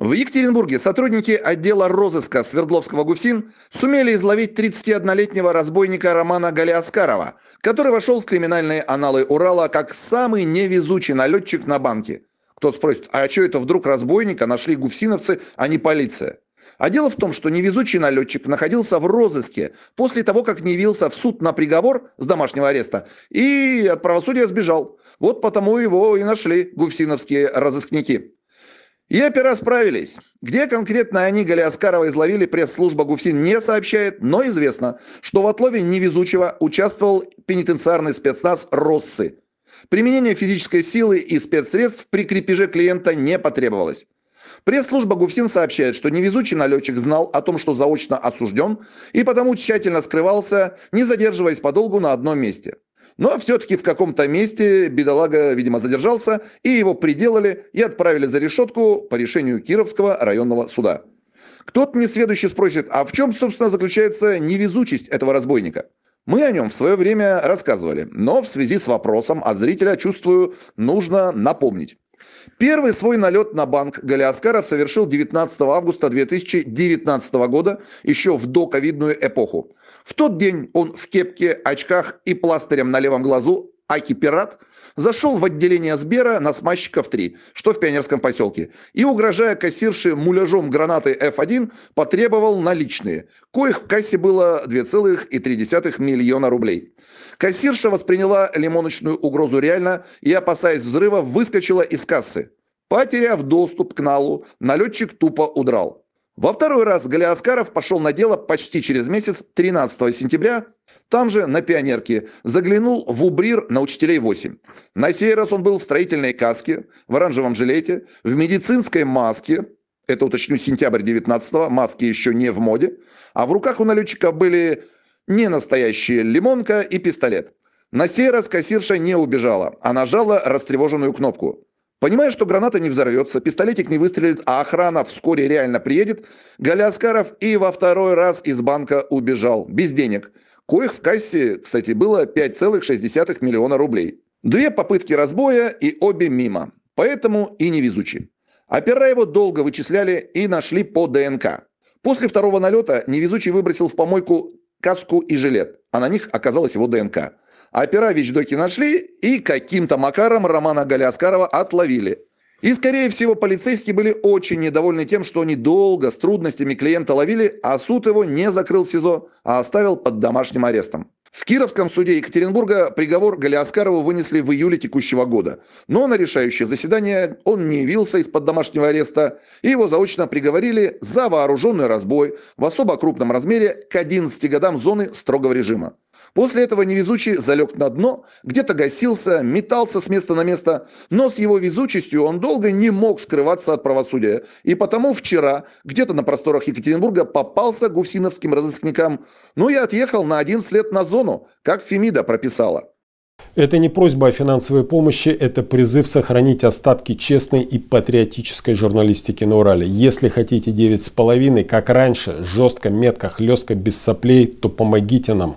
В Екатеринбурге сотрудники отдела розыска Свердловского ГУСИН сумели изловить 31-летнего разбойника Романа Галиаскарова, который вошел в криминальные аналы Урала как самый невезучий налетчик на банке. Кто спросит, а что это вдруг разбойника нашли гуфсиновцы, а не полиция? А дело в том, что невезучий налетчик находился в розыске после того, как не явился в суд на приговор с домашнего ареста и от правосудия сбежал. Вот потому его и нашли гуфсиновские разыскники. И опера справились. Где конкретно они Галиаскарова изловили, пресс-служба ГУФСИН не сообщает, но известно, что в отлове невезучего участвовал пенитенциарный спецназ «Россы». Применение физической силы и спецсредств при крепеже клиента не потребовалось. Пресс-служба ГУФСИН сообщает, что невезучий налетчик знал о том, что заочно осужден, и потому тщательно скрывался, не задерживаясь подолгу на одном месте – но ну, а все-таки в каком-то месте бедолага, видимо, задержался, и его приделали и отправили за решетку по решению Кировского районного суда. Кто-то несведущий спросит, а в чем, собственно, заключается невезучесть этого разбойника? Мы о нем в свое время рассказывали, но в связи с вопросом от зрителя, чувствую, нужно напомнить. Первый свой налет на банк Галиаскаров совершил 19 августа 2019 года, еще в доковидную эпоху. В тот день он в кепке, очках и пластырем на левом глазу Аки Пират зашел в отделение Сбера на смазчиков 3, что в пионерском поселке, и, угрожая кассирше муляжом гранаты F1, потребовал наличные, коих в кассе было 2,3 миллиона рублей. Кассирша восприняла лимоночную угрозу реально и, опасаясь взрыва, выскочила из кассы. Потеряв доступ к налу, налетчик тупо удрал. Во второй раз Галиаскаров пошел на дело почти через месяц, 13 сентября. Там же, на Пионерке, заглянул в Убрир на учителей 8. На сей раз он был в строительной каске, в оранжевом жилете, в медицинской маске, это уточню, сентябрь 19-го, маски еще не в моде, а в руках у налетчика были не настоящие лимонка и пистолет. На сей раз кассирша не убежала, а нажала растревоженную кнопку. Понимая, что граната не взорвется, пистолетик не выстрелит, а охрана вскоре реально приедет, Галиаскаров и во второй раз из банка убежал, без денег. Коих в кассе, кстати, было 5,6 миллиона рублей. Две попытки разбоя и обе мимо. Поэтому и невезучи. Опера его долго вычисляли и нашли по ДНК. После второго налета невезучий выбросил в помойку каску и жилет, а на них оказалась его ДНК. А пера вещдоки нашли и каким-то макаром Романа Галиаскарова отловили. И, скорее всего, полицейские были очень недовольны тем, что они долго с трудностями клиента ловили, а суд его не закрыл в СИЗО, а оставил под домашним арестом. В Кировском суде Екатеринбурга приговор Галиаскарову вынесли в июле текущего года, но на решающее заседание он не явился из-под домашнего ареста, и его заочно приговорили за вооруженный разбой в особо крупном размере к 11 годам зоны строгого режима. После этого невезучий залег на дно, где-то гасился, метался с места на место, но с его везучестью он долго не мог скрываться от правосудия. И потому вчера где-то на просторах Екатеринбурга попался гусиновским разыскникам. Ну и отъехал на 11 лет на зону, как Фемида прописала. Это не просьба о финансовой помощи, это призыв сохранить остатки честной и патриотической журналистики на Урале. Если хотите девять с половиной, как раньше, жестко, метко, хлестко, без соплей, то помогите нам